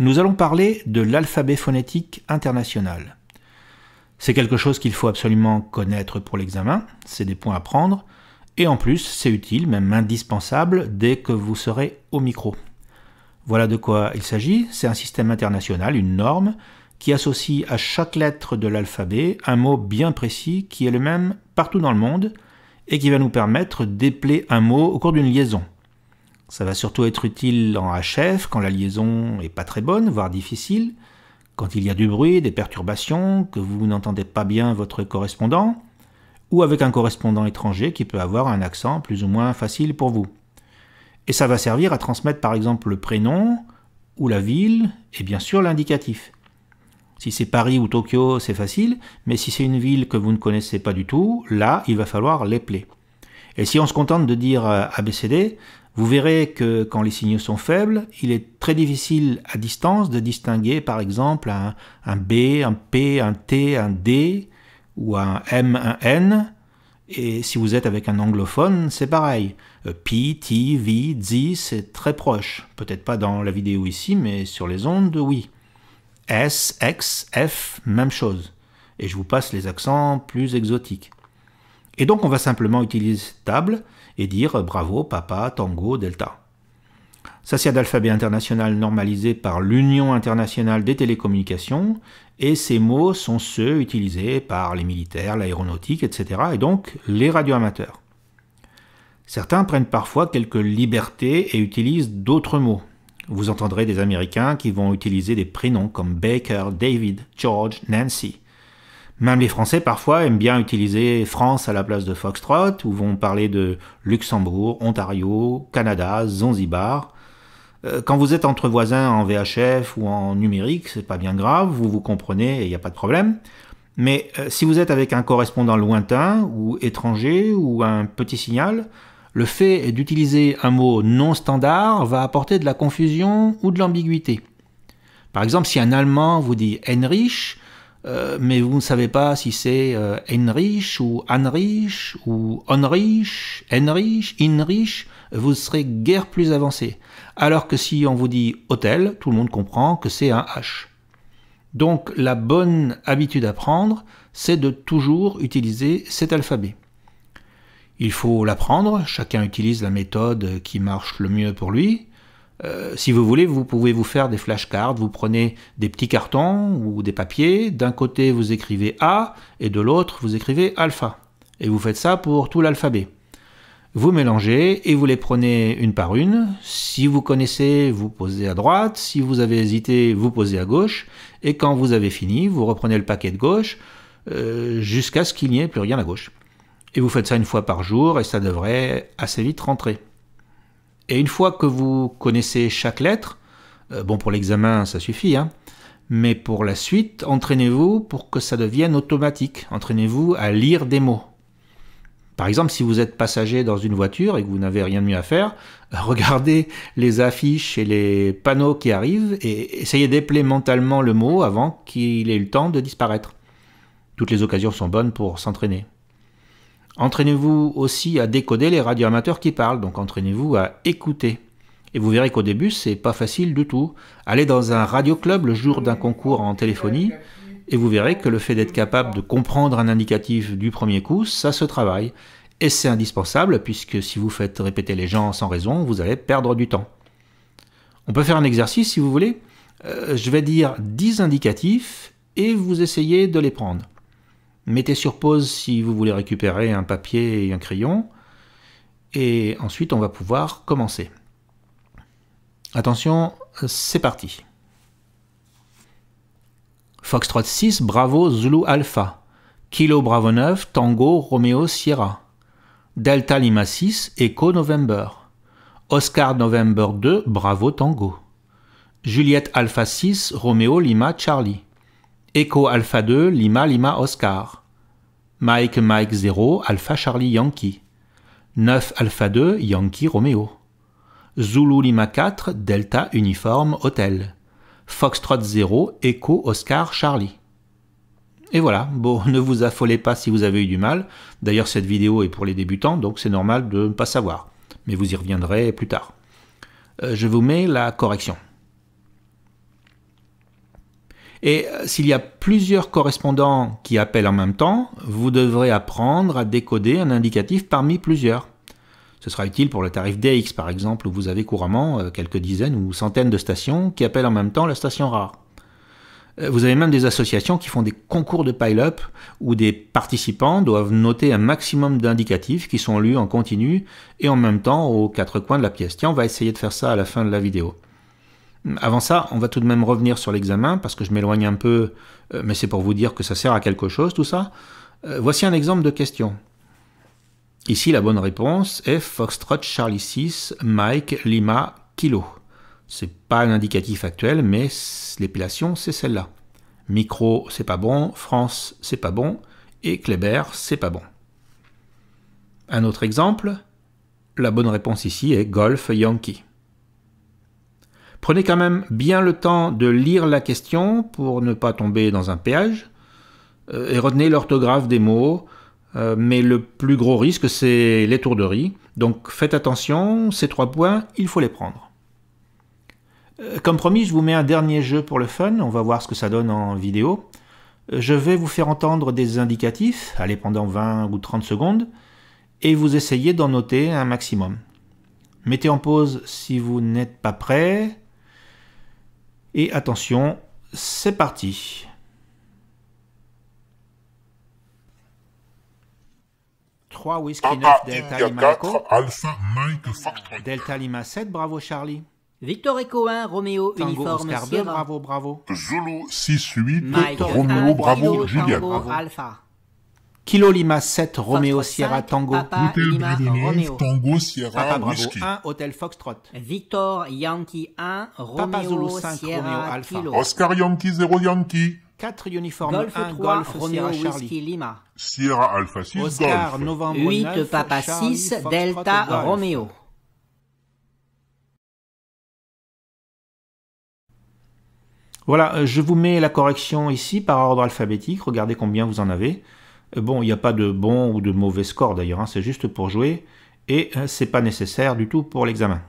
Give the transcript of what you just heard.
Nous allons parler de l'alphabet phonétique international. C'est quelque chose qu'il faut absolument connaître pour l'examen, c'est des points à prendre, et en plus c'est utile, même indispensable, dès que vous serez au micro. Voilà de quoi il s'agit, c'est un système international, une norme, qui associe à chaque lettre de l'alphabet un mot bien précis qui est le même partout dans le monde, et qui va nous permettre d'épeler un mot au cours d'une liaison. Ça va surtout être utile en HF quand la liaison est pas très bonne, voire difficile, quand il y a du bruit, des perturbations, que vous n'entendez pas bien votre correspondant, ou avec un correspondant étranger qui peut avoir un accent plus ou moins facile pour vous. Et ça va servir à transmettre par exemple le prénom ou la ville et bien sûr l'indicatif. Si c'est Paris ou Tokyo, c'est facile, mais si c'est une ville que vous ne connaissez pas du tout, là, il va falloir l'épeler. Et si on se contente de dire euh, ABCD, vous verrez que quand les signaux sont faibles, il est très difficile à distance de distinguer par exemple un, B, un P, un T, un D ou un M, un N. Et si vous êtes avec un anglophone, c'est pareil. Euh, P, T, V, Z, c'est très proche. Peut-être pas dans la vidéo ici, mais sur les ondes, oui. S, X, F, même chose. Et je vous passe les accents plus exotiques. Et donc on va simplement utiliser cette table et dire euh, bravo, papa, tango, delta. Ça, c'est l'alphabet international normalisé par l'Union internationale des télécommunications, et ces mots sont ceux utilisés par les militaires, l'aéronautique, etc., et donc les radioamateurs. Certains prennent parfois quelques libertés et utilisent d'autres mots. Vous entendrez des Américains qui vont utiliser des prénoms comme Baker, David, George, Nancy. Même les Français parfois aiment bien utiliser France à la place de Foxtrot, ou vont parler de Luxembourg, Ontario, Canada, Zanzibar. Euh, quand vous êtes entre voisins en VHF ou en numérique, c'est pas bien grave, vous vous comprenez et il n'y a pas de problème. Mais euh, si vous êtes avec un correspondant lointain ou étranger ou un petit signal, le fait d'utiliser un mot non standard va apporter de la confusion ou de l'ambiguïté. Par exemple, si un Allemand vous dit Heinrich, euh, mais vous ne savez pas si c'est ENRICH euh, ou ANRICH ou ONRICH, ENRICH, Inrich, vous serez guère plus avancé. Alors que si on vous dit hôtel, tout le monde comprend que c'est un H. Donc la bonne habitude à prendre, c'est de toujours utiliser cet alphabet. Il faut l'apprendre, chacun utilise la méthode qui marche le mieux pour lui. Euh, si vous voulez, vous pouvez vous faire des flashcards. Vous prenez des petits cartons ou des papiers. D'un côté, vous écrivez A et de l'autre, vous écrivez alpha. Et vous faites ça pour tout l'alphabet. Vous mélangez et vous les prenez une par une. Si vous connaissez, vous posez à droite. Si vous avez hésité, vous posez à gauche. Et quand vous avez fini, vous reprenez le paquet de gauche euh, jusqu'à ce qu'il n'y ait plus rien à gauche. Et vous faites ça une fois par jour et ça devrait assez vite rentrer. Et une fois que vous connaissez chaque lettre, euh, bon pour l'examen ça suffit, hein, mais pour la suite, entraînez-vous pour que ça devienne automatique. Entraînez-vous à lire des mots. Par exemple, si vous êtes passager dans une voiture et que vous n'avez rien de mieux à faire, regardez les affiches et les panneaux qui arrivent et essayez d'épeler mentalement le mot avant qu'il ait eu le temps de disparaître. Toutes les occasions sont bonnes pour s'entraîner. Entraînez-vous aussi à décoder les radioamateurs qui parlent, donc entraînez-vous à écouter. Et vous verrez qu'au début, c'est pas facile du tout. Allez dans un radio club le jour d'un concours en téléphonie, et vous verrez que le fait d'être capable de comprendre un indicatif du premier coup, ça se travaille. Et c'est indispensable, puisque si vous faites répéter les gens sans raison, vous allez perdre du temps. On peut faire un exercice si vous voulez. Euh, je vais dire 10 indicatifs, et vous essayez de les prendre mettez sur pause si vous voulez récupérer un papier et un crayon, et ensuite on va pouvoir commencer. Attention, c'est parti. Foxtrot 6, Bravo, Zulu Alpha, Kilo Bravo 9, Tango, Romeo, Sierra, Delta Lima 6, Echo November, Oscar November 2, Bravo, Tango, Juliette Alpha 6, Romeo, Lima, Charlie, Echo Alpha 2, Lima Lima Oscar. Mike Mike 0, Alpha Charlie Yankee. 9 Alpha 2, Yankee Romeo. Zulu Lima 4, Delta Uniforme Hotel. Foxtrot 0, Echo Oscar Charlie. Et voilà, bon, ne vous affolez pas si vous avez eu du mal. D'ailleurs, cette vidéo est pour les débutants, donc c'est normal de ne pas savoir. Mais vous y reviendrez plus tard. Euh, je vous mets la correction. Et euh, s'il y a plusieurs correspondants qui appellent en même temps, vous devrez apprendre à décoder un indicatif parmi plusieurs. Ce sera utile pour le tarif DX par exemple, où vous avez couramment euh, quelques dizaines ou centaines de stations qui appellent en même temps la station rare. Euh, vous avez même des associations qui font des concours de pile-up où des participants doivent noter un maximum d'indicatifs qui sont lus en continu et en même temps aux quatre coins de la pièce. Tiens, on va essayer de faire ça à la fin de la vidéo. Avant ça, on va tout de même revenir sur l'examen, parce que je m'éloigne un peu, euh, mais c'est pour vous dire que ça sert à quelque chose tout ça. Euh, voici un exemple de question. Ici, la bonne réponse est Foxtrot Charlie 6 Mike Lima Kilo. C'est pas un indicatif actuel, mais l'épilation, c'est celle-là. Micro, c'est pas bon. France, c'est pas bon. Et Kleber, c'est pas bon. Un autre exemple. La bonne réponse ici est Golf Yankee. Prenez quand même bien le temps de lire la question pour ne pas tomber dans un péage euh, et retenez l'orthographe des mots. Euh, mais le plus gros risque, c'est l'étourderie. Donc faites attention, ces trois points, il faut les prendre. Euh, comme promis, je vous mets un dernier jeu pour le fun, on va voir ce que ça donne en vidéo. Je vais vous faire entendre des indicatifs, allez pendant 20 ou 30 secondes, et vous essayez d'en noter un maximum. Mettez en pause si vous n'êtes pas prêt, et attention, c'est parti. 3 Whiskey 9 Delta Lima 4, Alpha Mike Delta Lima 7, bravo Charlie. Victor Echo 1, Roméo, Tango uniforme Oscar 2, bravo, bravo. Zulu 6-8, Roméo, bravo, Julien, Bravo. Alpha. Kilo Lima 7, Romeo Sierra Tango. Papa, Lima, Romeo. Tango Sierra Papa Bravo 1, Hotel Foxtrot. Victor Yankee 1, Romeo Papa Zulu 5, Romeo Alpha. Oscar Yankee 0 Yankee. 4 uniforme Golf 1, Golf Romeo Sierra Charlie. Lima. Sierra Alpha 6, Golf. Novembre 8, Papa 6, Delta Romeo. Voilà, euh, je vous mets la correction ici par ordre alphabétique. Regardez combien vous en avez. Euh, bon, il n'y a pas de bon ou de mauvais score d'ailleurs, hein, c'est juste pour jouer et euh, c'est pas nécessaire du tout pour l'examen.